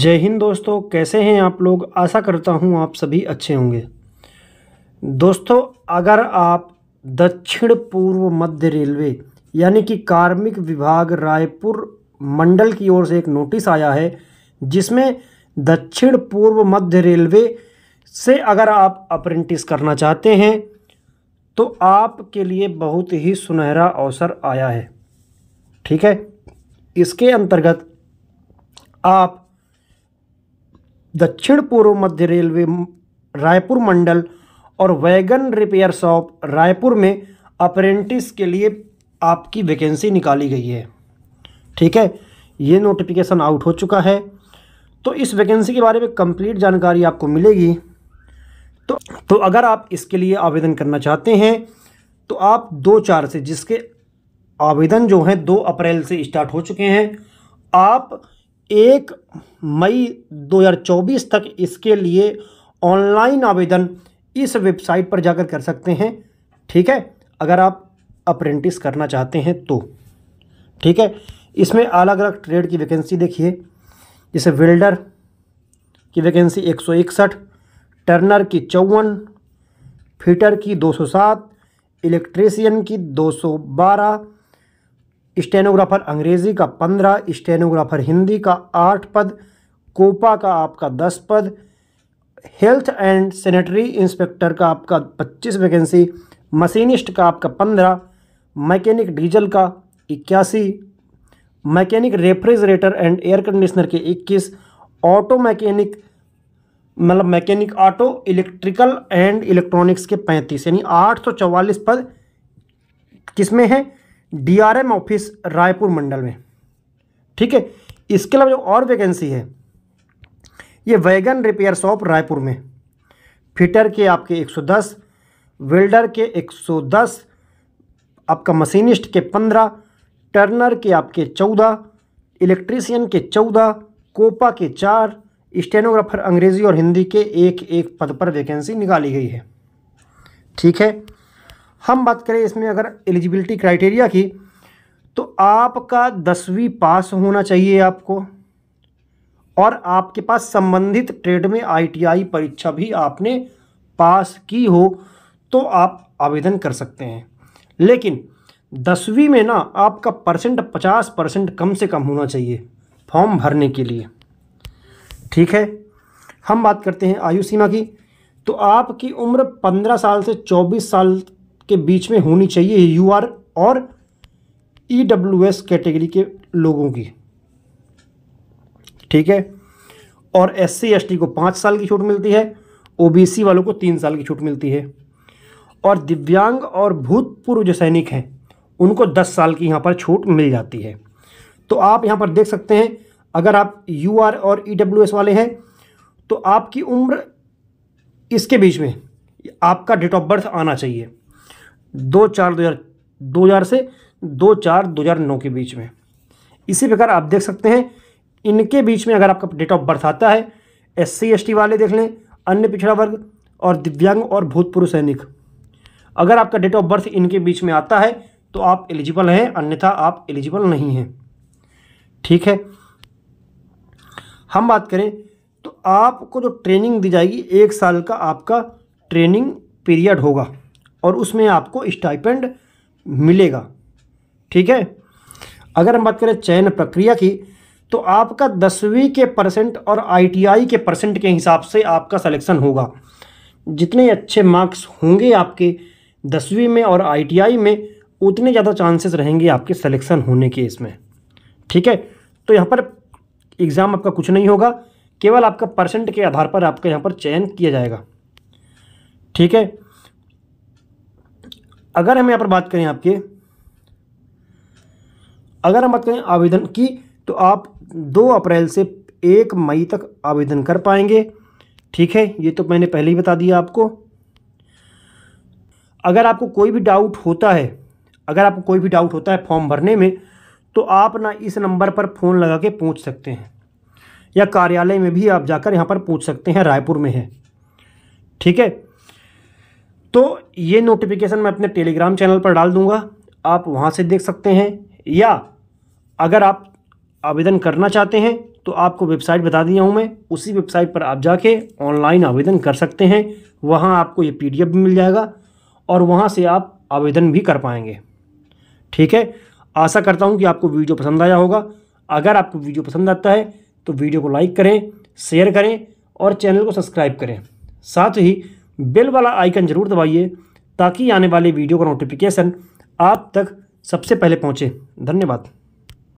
जय हिंद दोस्तों कैसे हैं आप लोग आशा करता हूं आप सभी अच्छे होंगे दोस्तों अगर आप दक्षिण पूर्व मध्य रेलवे यानी कि कार्मिक विभाग रायपुर मंडल की ओर से एक नोटिस आया है जिसमें दक्षिण पूर्व मध्य रेलवे से अगर आप अप्रेंटिस करना चाहते हैं तो आपके लिए बहुत ही सुनहरा अवसर आया है ठीक है इसके अंतर्गत आप दक्षिण पूर्व मध्य रेलवे रायपुर मंडल और वैगन रिपेयर शॉप रायपुर में अप्रेंटिस के लिए आपकी वैकेंसी निकाली गई है ठीक है ये नोटिफिकेशन आउट हो चुका है तो इस वैकेंसी के बारे में कंप्लीट जानकारी आपको मिलेगी तो तो अगर आप इसके लिए आवेदन करना चाहते हैं तो आप दो चार से जिसके आवेदन जो हैं दो अप्रैल से स्टार्ट हो चुके हैं आप एक मई 2024 तक इसके लिए ऑनलाइन आवेदन इस वेबसाइट पर जाकर कर सकते हैं ठीक है अगर आप अप्रेंटिस करना चाहते हैं तो ठीक है इसमें अलग अलग ट्रेड की वैकेंसी देखिए जैसे वेल्डर की वैकेंसी एक टर्नर की चौवन फिटर की 207 इलेक्ट्रीशियन की 212 स्टेनोग्राफर अंग्रेज़ी का पंद्रह स्टेनोग्राफर हिंदी का आठ पद कोपा का आपका दस पद हेल्थ एंड सैनिटरी इंस्पेक्टर का आपका पच्चीस वैकेंसी मशीनिस्ट का आपका पंद्रह मैकेनिक डीजल का इक्यासी mechanic refrigerator and air conditioner के इक्कीस ऑटो मैकेनिक मतलब mechanic auto electrical and electronics के पैंतीस यानी आठ सौ चौवालीस पद किसमें हैं डीआरएम ऑफिस रायपुर मंडल में ठीक है इसके अलावा जो और वैकेंसी है ये वैगन रिपेयर शॉप रायपुर में फिटर के आपके 110 वेल्डर के 110 आपका मशीनिस्ट के 15 टर्नर के आपके 14 इलेक्ट्रीशियन के 14 कोपा के चार स्टेनोग्राफर अंग्रेजी और हिंदी के एक एक पद पर वैकेंसी निकाली गई है ठीक है हम बात करें इसमें अगर एलिजिबिलिटी क्राइटेरिया की तो आपका दसवीं पास होना चाहिए आपको और आपके पास संबंधित ट्रेड में आईटीआई परीक्षा भी आपने पास की हो तो आप आवेदन कर सकते हैं लेकिन दसवीं में ना आपका परसेंट पचास परसेंट कम से कम होना चाहिए फॉर्म भरने के लिए ठीक है हम बात करते हैं आयु सीमा की तो आपकी उम्र पंद्रह साल से चौबीस साल के बीच में होनी चाहिए यू आर और ई डब्ल्यू एस कैटेगरी के लोगों की ठीक है और एस सी एस टी को पाँच साल की छूट मिलती है ओ बी सी वालों को तीन साल की छूट मिलती है और दिव्यांग और भूतपूर्व जो सैनिक हैं उनको दस साल की यहाँ पर छूट मिल जाती है तो आप यहाँ पर देख सकते हैं अगर आप यू आर और ई डब्ल्यू एस वाले हैं तो आपकी उम्र इसके बीच में आपका डेट ऑफ बर्थ आना चाहिए दो चार दो हज़ार दो हज़ार से दो चार दो हज़ार नौ के बीच में इसी प्रकार आप देख सकते हैं इनके बीच में अगर आपका डेट ऑफ बर्थ आता है एस सी वाले देख लें अन्य पिछड़ा वर्ग और दिव्यांग और भूतपूर्व सैनिक अगर आपका डेट ऑफ बर्थ इनके बीच में आता है तो आप एलिजिबल हैं अन्यथा आप एलिजिबल नहीं हैं ठीक है हम बात करें तो आपको जो ट्रेनिंग दी जाएगी एक साल का आपका ट्रेनिंग पीरियड होगा और उसमें आपको स्टाइपेंड मिलेगा ठीक है अगर हम बात करें चयन प्रक्रिया की तो आपका दसवीं के परसेंट और आईटीआई के परसेंट के हिसाब से आपका सिलेक्शन होगा जितने अच्छे मार्क्स होंगे आपके दसवीं में और आईटीआई में उतने ज़्यादा चांसेस रहेंगे आपके सिलेक्शन होने के इसमें ठीक है तो यहाँ पर एग्ज़ाम आपका कुछ नहीं होगा केवल आपका परसेंट के आधार पर आपका यहाँ पर चयन किया जाएगा ठीक है अगर हम यहाँ पर बात करें आपके अगर हम बात करें आवेदन की तो आप दो अप्रैल से एक मई तक आवेदन कर पाएंगे ठीक है ये तो मैंने पहले ही बता दिया आपको अगर आपको कोई भी डाउट होता है अगर आपको कोई भी डाउट होता है फॉर्म भरने में तो आप ना इस नंबर पर फ़ोन लगा के पूछ सकते हैं या कार्यालय में भी आप जाकर यहाँ पर पूछ सकते हैं रायपुर में है ठीक है तो ये नोटिफिकेशन मैं अपने टेलीग्राम चैनल पर डाल दूंगा आप वहाँ से देख सकते हैं या अगर आप आवेदन करना चाहते हैं तो आपको वेबसाइट बता दिया हूँ मैं उसी वेबसाइट पर आप जाके ऑनलाइन आवेदन कर सकते हैं वहाँ आपको ये पी भी मिल जाएगा और वहाँ से आप आवेदन भी कर पाएंगे ठीक है आशा करता हूँ कि आपको वीडियो पसंद आया होगा अगर आपको वीडियो पसंद आता है तो वीडियो को लाइक करें शेयर करें और चैनल को सब्सक्राइब करें साथ ही बेल वाला आइकन ज़रूर दबाइए ताकि आने वाले वीडियो का नोटिफिकेशन आप तक सबसे पहले पहुँचे धन्यवाद